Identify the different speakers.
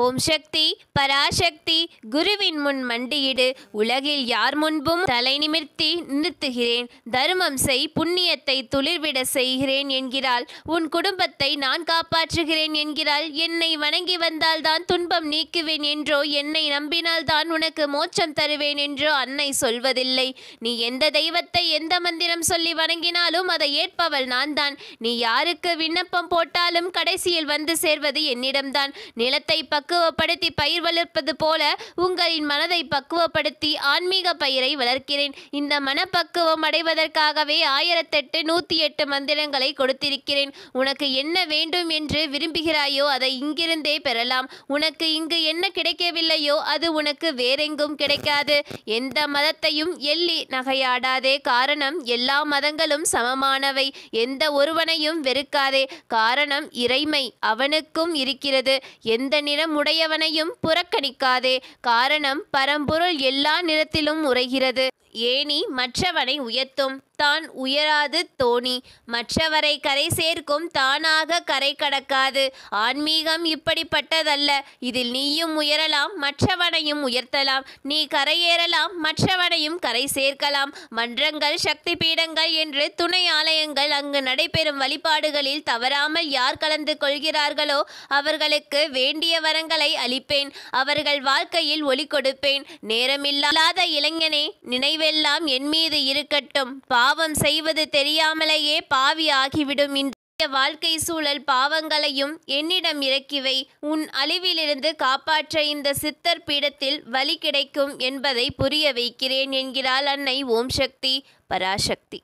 Speaker 1: ஓம் சக்தி பராசக்தி குருவின் முன் மண்டியிடு உலகில் யார் முன்பும் தலை நிமிர்த்தி நிறுத்துகிறேன் தர்மம் செய் புண்ணியத்தை துளிர்விட செய்கிறேன் என்கிறாள் உன் குடும்பத்தை நான் காப்பாற்றுகிறேன் என்கிறாள் என்னை வணங்கி வந்தால்தான் துன்பம் நீக்குவேன் என்றோ என்னை நம்பினால்தான் உனக்கு மோட்சம் தருவேன் என்றோ அன்னை சொல்வதில்லை நீ எந்த தெய்வத்தை எந்த மந்திரம் சொல்லி வணங்கினாலும் அதை ஏற்பவள் நான் தான் நீ யாருக்கு விண்ணப்பம் போட்டாலும் கடைசியில் வந்து சேர்வது என்னிடம்தான் நிலத்தை பக்குவப்படுத்தி பயிர் வளர்ப்பது போல உங்களின் மனதை பக்குவப்படுத்தி ஆன்மீக பயிரை வளர்க்கிறேன் இந்த மனப்பக்குவம் அடைவதற்காகவே ஆயிரத்தெட்டு நூத்தி எட்டு மந்திரங்களை கொடுத்திருக்கிறேன் உனக்கு என்ன வேண்டும் என்று விரும்புகிறாயோ அதை இங்கிருந்தே பெறலாம் உனக்கு இங்கு என்ன கிடைக்கவில்லையோ அது உனக்கு வேறெங்கும் கிடைக்காது எந்த மதத்தையும் எள்ளி நகையாடாதே காரணம் எல்லா மதங்களும் சமமானவை எந்த ஒருவனையும் வெறுக்காதே காரணம் இறைமை அவனுக்கும் இருக்கிறது எந்த நிறம் நிறம் உடையவனையும் புறக்கணிக்காதே காரணம் பரம்பொருள் எல்லா நிறத்திலும் உரைகிறது ஏணி மற்றவனை உயர்த்தும் தான் உயராது தோணி மற்றவரை கரை சேர்க்கும் தானாக கரை கடக்காது ஆன்மீகம் இப்படிப்பட்டதல்ல இதில் நீயும் உயரலாம் மற்றவனையும் உயர்த்தலாம் நீ கரையேறலாம் மற்றவனையும் கரை சேர்க்கலாம் மன்றங்கள் சக்தி பீடங்கள் என்று துணை ஆலயங்கள் அங்கு நடைபெறும் வழிபாடுகளில் தவறாமல் யார் கலந்து கொள்கிறார்களோ அவர்களுக்கு வேண்டிய வரங்களை அளிப்பேன் அவர்கள் வாழ்க்கையில் ஒளி கொடுப்பேன் நேரமில்லாத இளைஞனே நினைவு அறிவெல்லாம் என் மீது இருக்கட்டும் பாவம் செய்வது தெரியாமலேயே பாவி ஆகிவிடும் இன்றைய வாழ்க்கை சூழல் பாவங்களையும் என்னிடம் இறக்கிவை உன் அழிவிலிருந்து காப்பாற்ற இந்த சித்தர் பீடத்தில் வழி கிடைக்கும் என்பதை புரிய வைக்கிறேன் என்கிறாள் அன்னை ஓம் சக்தி பராசக்தி